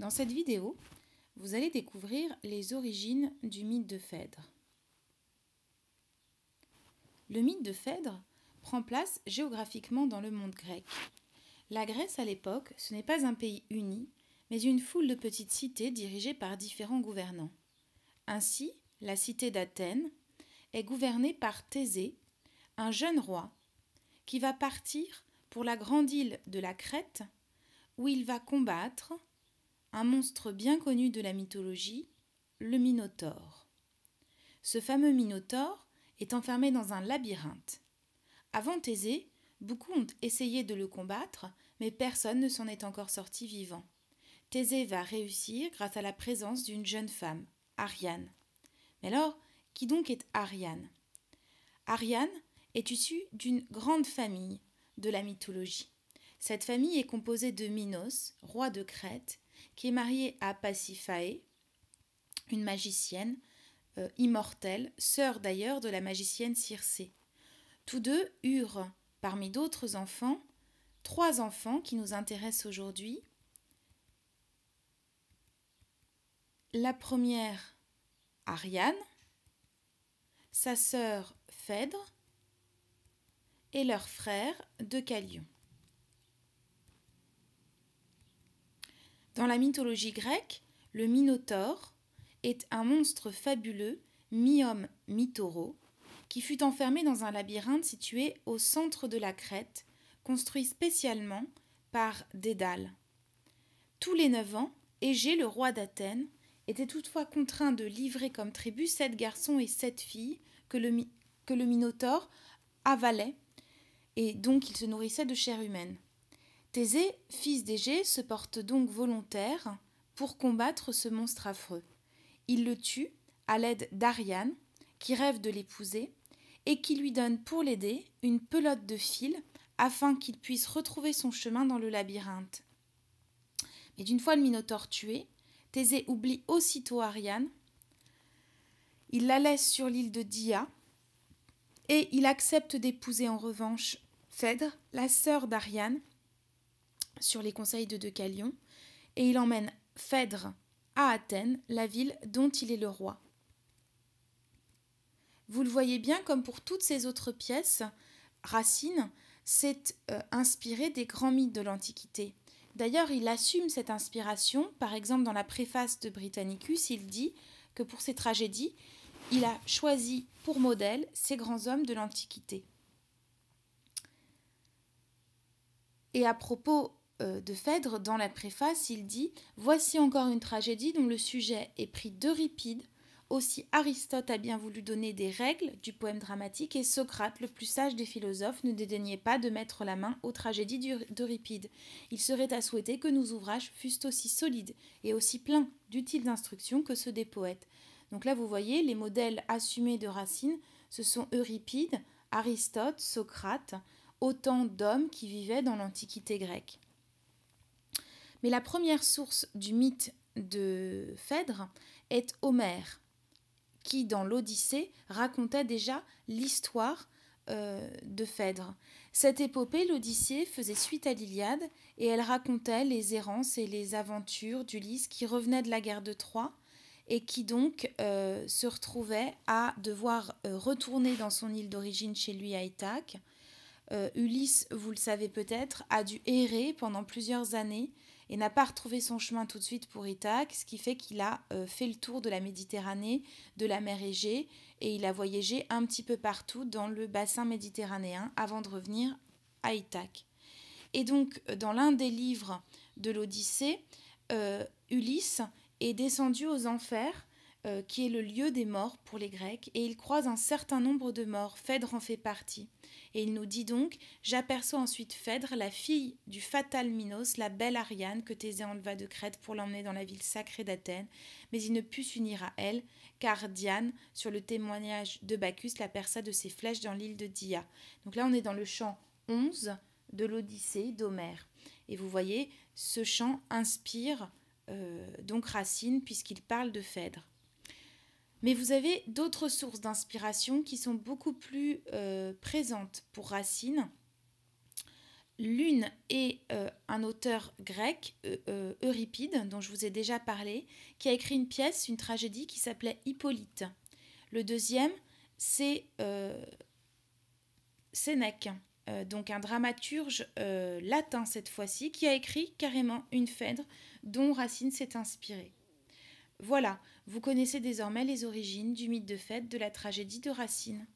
Dans cette vidéo, vous allez découvrir les origines du mythe de Phèdre. Le mythe de Phèdre prend place géographiquement dans le monde grec. La Grèce à l'époque, ce n'est pas un pays uni, mais une foule de petites cités dirigées par différents gouvernants. Ainsi, la cité d'Athènes est gouvernée par Thésée, un jeune roi, qui va partir pour la grande île de la Crète, où il va combattre un monstre bien connu de la mythologie, le Minotaure. Ce fameux Minotaure est enfermé dans un labyrinthe. Avant Thésée, beaucoup ont essayé de le combattre, mais personne ne s'en est encore sorti vivant. Thésée va réussir grâce à la présence d'une jeune femme, Ariane. Mais alors, qui donc est Ariane Ariane est issue d'une grande famille de la mythologie. Cette famille est composée de Minos, roi de Crète, qui est mariée à Pasiphae, une magicienne euh, immortelle, sœur d'ailleurs de la magicienne Circé. Tous deux eurent, parmi d'autres enfants, trois enfants qui nous intéressent aujourd'hui. La première, Ariane, sa sœur Phèdre et leur frère Deucalion. Dans la mythologie grecque, le Minotaure est un monstre fabuleux, mi-homme, mi-taureau, qui fut enfermé dans un labyrinthe situé au centre de la Crète, construit spécialement par Dédale. Tous les neuf ans, Égée, le roi d'Athènes, était toutefois contraint de livrer comme tribut sept garçons et sept filles que le, que le Minotaure avalait, et donc il se nourrissait de chair humaine. Thésée, fils d'Égée, se porte donc volontaire pour combattre ce monstre affreux. Il le tue à l'aide d'Ariane, qui rêve de l'épouser, et qui lui donne pour l'aider une pelote de fil afin qu'il puisse retrouver son chemin dans le labyrinthe. Mais d'une fois le Minotaure tué, Thésée oublie aussitôt Ariane. Il la laisse sur l'île de Dia et il accepte d'épouser en revanche Phèdre, la sœur d'Ariane, sur les conseils de Deucalion, et il emmène Phèdre à Athènes, la ville dont il est le roi. Vous le voyez bien, comme pour toutes ses autres pièces, Racine s'est euh, inspiré des grands mythes de l'Antiquité. D'ailleurs, il assume cette inspiration. Par exemple, dans la préface de Britannicus, il dit que pour ses tragédies, il a choisi pour modèle ces grands hommes de l'Antiquité. Et à propos euh, de Phèdre, dans la préface, il dit Voici encore une tragédie dont le sujet est pris d'Euripide. Aussi Aristote a bien voulu donner des règles du poème dramatique et Socrate, le plus sage des philosophes, ne dédaignait pas de mettre la main aux tragédies d'Euripide. Il serait à souhaiter que nos ouvrages fussent aussi solides et aussi pleins d'utiles instructions que ceux des poètes. Donc là, vous voyez, les modèles assumés de Racine, ce sont Euripide, Aristote, Socrate, autant d'hommes qui vivaient dans l'Antiquité grecque. Mais la première source du mythe de Phèdre est Homère, qui dans l'Odyssée racontait déjà l'histoire euh, de Phèdre. Cette épopée, l'Odyssée, faisait suite à l'Iliade et elle racontait les errances et les aventures d'Ulysse qui revenait de la guerre de Troie et qui donc euh, se retrouvait à devoir euh, retourner dans son île d'origine chez lui à Ithaque. Ulysse, vous le savez peut-être, a dû errer pendant plusieurs années et n'a pas retrouvé son chemin tout de suite pour Ithaque, ce qui fait qu'il a euh, fait le tour de la Méditerranée, de la mer Égée, et il a voyagé un petit peu partout dans le bassin méditerranéen avant de revenir à Ithaque. Et donc, euh, dans l'un des livres de l'Odyssée, euh, Ulysse est descendu aux enfers, qui est le lieu des morts pour les Grecs, et il croise un certain nombre de morts. Phèdre en fait partie. Et il nous dit donc J'aperçois ensuite Phèdre, la fille du fatal Minos, la belle Ariane, que Thésée enleva de Crète pour l'emmener dans la ville sacrée d'Athènes, mais il ne put s'unir à elle, car Diane, sur le témoignage de Bacchus, la perça de ses flèches dans l'île de Dia. Donc là, on est dans le chant 11 de l'Odyssée d'Homère. Et vous voyez, ce chant inspire euh, donc Racine, puisqu'il parle de Phèdre. Mais vous avez d'autres sources d'inspiration qui sont beaucoup plus euh, présentes pour Racine. L'une est euh, un auteur grec, e, e, Euripide, dont je vous ai déjà parlé, qui a écrit une pièce, une tragédie qui s'appelait Hippolyte. Le deuxième, c'est euh, Sénèque, donc un dramaturge latin cette fois-ci, qui a écrit carrément une Phèdre dont Racine s'est inspiré. Voilà, vous connaissez désormais les origines du mythe de fête de la tragédie de Racine.